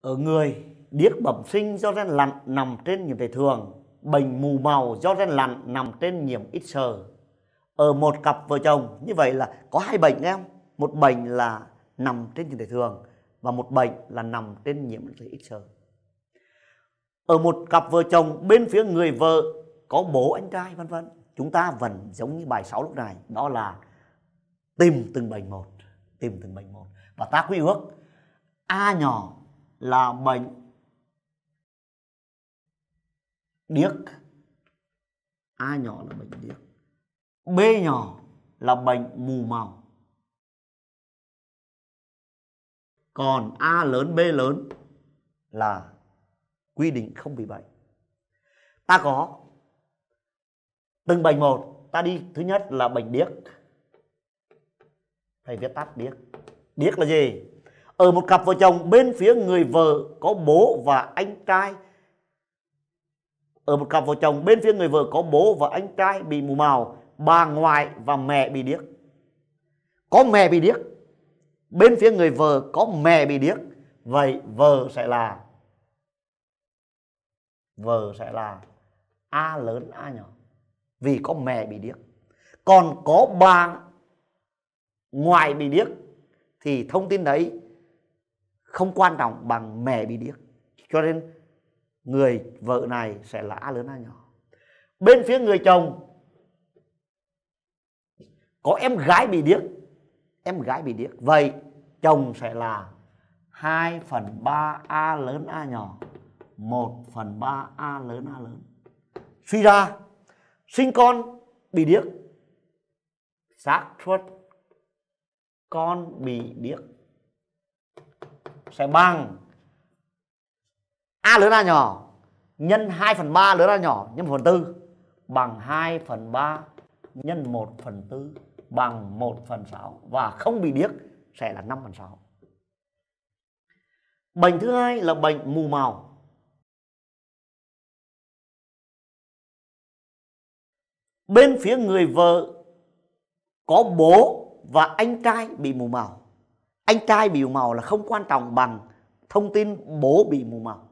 ở người điếc bẩm sinh do gen lặn nằm trên nhiễm thể thường bệnh mù màu do gen lặn nằm trên nhiễm ít sờ ở một cặp vợ chồng như vậy là có hai bệnh em một bệnh là nằm trên nhiễm thể thường và một bệnh là nằm trên nhiễm thể ít sờ ở một cặp vợ chồng bên phía người vợ có bố anh trai vân vân chúng ta vẫn giống như bài 6 lúc này đó là tìm từng bệnh một tìm từng bệnh một và ta quy ước a nhỏ là bệnh điếc a nhỏ là bệnh điếc b nhỏ là bệnh mù màu còn a lớn b lớn là quy định không bị bệnh ta có từng bệnh một ta đi thứ nhất là bệnh điếc thầy viết tắt điếc điếc là gì ở một cặp vợ chồng bên phía người vợ có bố và anh trai ở một cặp vợ chồng bên phía người vợ có bố và anh trai bị mù màu bà ngoại và mẹ bị điếc có mẹ bị điếc bên phía người vợ có mẹ bị điếc vậy vợ sẽ là vợ sẽ là a lớn a nhỏ vì có mẹ bị điếc còn có bà ngoại bị điếc thì thông tin đấy không quan trọng bằng mẹ bị điếc cho nên người vợ này sẽ là a lớn a nhỏ bên phía người chồng có em gái bị điếc em gái bị điếc vậy chồng sẽ là 2 phần 3 a lớn a nhỏ 1 phần 3 a lớn a lớn suy ra sinh con bị điếc xác suất con bị điếc sẽ bằng A lớn A nhỏ nhân 2 phần 3 lớn A nhỏ nhân 1 phần 4 bằng 2 phần 3 nhân 1 phần 4 bằng 1 phần 6 và không bị điếc sẽ là 5 phần 6. Bệnh thứ hai là bệnh mù màu. Bên phía người vợ có bố và anh trai bị mù màu anh trai bị mù màu là không quan trọng bằng thông tin bố bị mù màu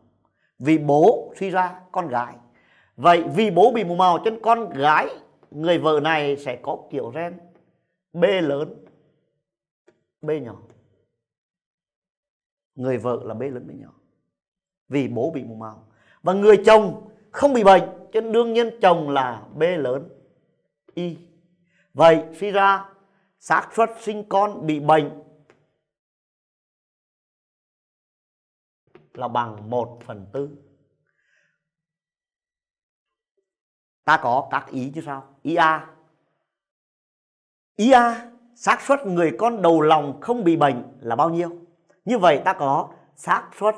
vì bố suy ra con gái vậy vì bố bị mù màu cho nên con gái người vợ này sẽ có kiểu gen b lớn b nhỏ người vợ là b lớn b nhỏ vì bố bị mù màu và người chồng không bị bệnh cho nên đương nhiên chồng là b lớn y vậy suy ra xác suất sinh con bị bệnh là bằng 1 phần tư ta có các ý như sau ý a ý a xác suất người con đầu lòng không bị bệnh là bao nhiêu như vậy ta có xác suất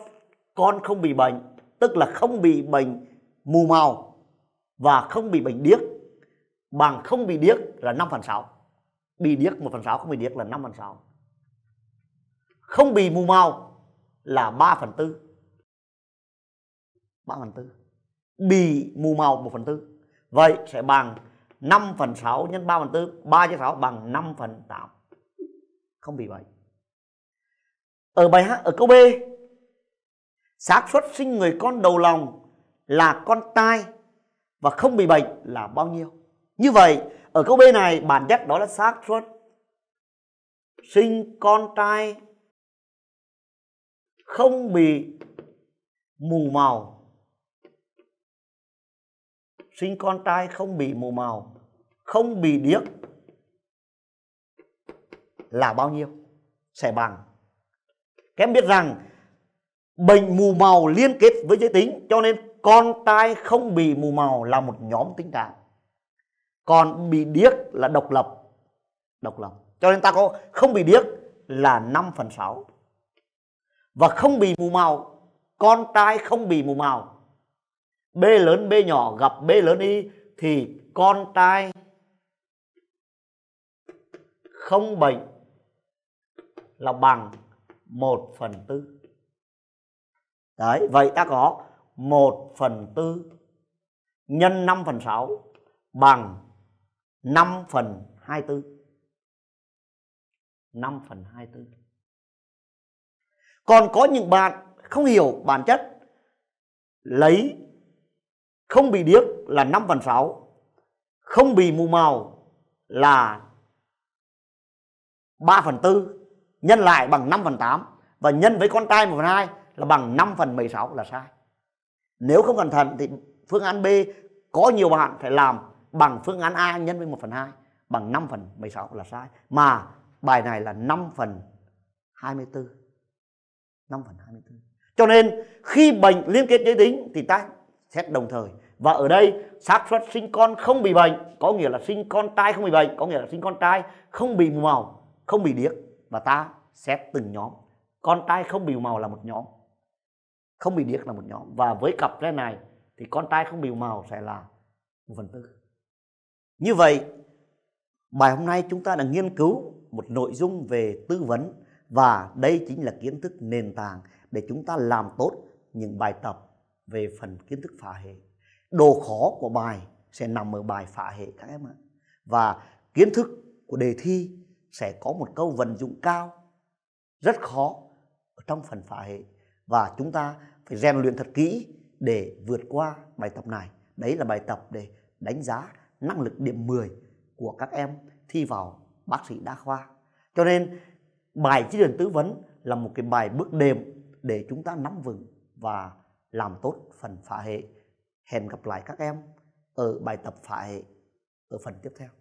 con không bị bệnh tức là không bị bệnh mù màu và không bị bệnh điếc bằng không bị điếc là 5 phần 6 bị điếc 1 phần 6 không bị điếc là 5 phần 6 không bị mù màu là 3 phần 4 3 phần tư bị mù màu 1 phần tư vậy sẽ bằng 5 phần 6 nhân 3 phần 4 3 chia 6 bằng 5 phần 8 không bị vậy ở bài hát ở câu B xác suất sinh người con đầu lòng là con tai và không bị bệnh là bao nhiêu như vậy ở câu B này bản chất đó là xác suất sinh con trai không bị mù màu sinh con trai không bị mù màu không bị điếc là bao nhiêu sẽ bằng các em biết rằng bệnh mù màu liên kết với giới tính cho nên con trai không bị mù màu là một nhóm tính trạng còn bị điếc là độc lập độc lập cho nên ta có không bị điếc là 5 phần 6 và không bị mù màu con trai không bị mù màu B lớn B nhỏ gặp B lớn Y thì con trai không bệnh là bằng 1 phần tư. Đấy, vậy ta có 1 phần tư nhân 5 phần 6 bằng 5 phần 24. 5 phần 24. Còn có những bạn không hiểu bản chất lấy không bị điếc là 5 phần 6 không bị mù màu là 3 phần 4 nhân lại bằng 5 phần 8 và nhân với con trai 1 phần 2 là bằng 5 phần 16 là sai nếu không cẩn thận thì phương án B có nhiều bạn phải làm bằng phương án A nhân với 1 phần 2 bằng 5 phần 16 là sai mà bài này là 5 phần 24 5 phần 24 cho nên khi bệnh liên kết giới tính thì ta xét đồng thời và ở đây xác suất sinh con không bị bệnh có nghĩa là sinh con trai không bị bệnh có nghĩa là sinh con trai không bị mù màu không bị điếc và ta xét từng nhóm con trai không bị mù màu là một nhóm không bị điếc là một nhóm và với cặp thế này thì con trai không bị mù màu sẽ là một phần tư như vậy bài hôm nay chúng ta đã nghiên cứu một nội dung về tư vấn và đây chính là kiến thức nền tảng để chúng ta làm tốt những bài tập về phần kiến thức phá hệ đồ khó của bài sẽ nằm ở bài phá hệ các em ạ và kiến thức của đề thi sẽ có một câu vận dụng cao rất khó ở trong phần phá hệ và chúng ta phải rèn luyện thật kỹ để vượt qua bài tập này đấy là bài tập để đánh giá năng lực điểm 10 của các em thi vào bác sĩ đa khoa cho nên bài chỉ đường tư vấn là một cái bài bước đệm để chúng ta nắm vững và làm tốt phần phá hệ. Hẹn gặp lại các em ở bài tập phá hệ ở phần tiếp theo.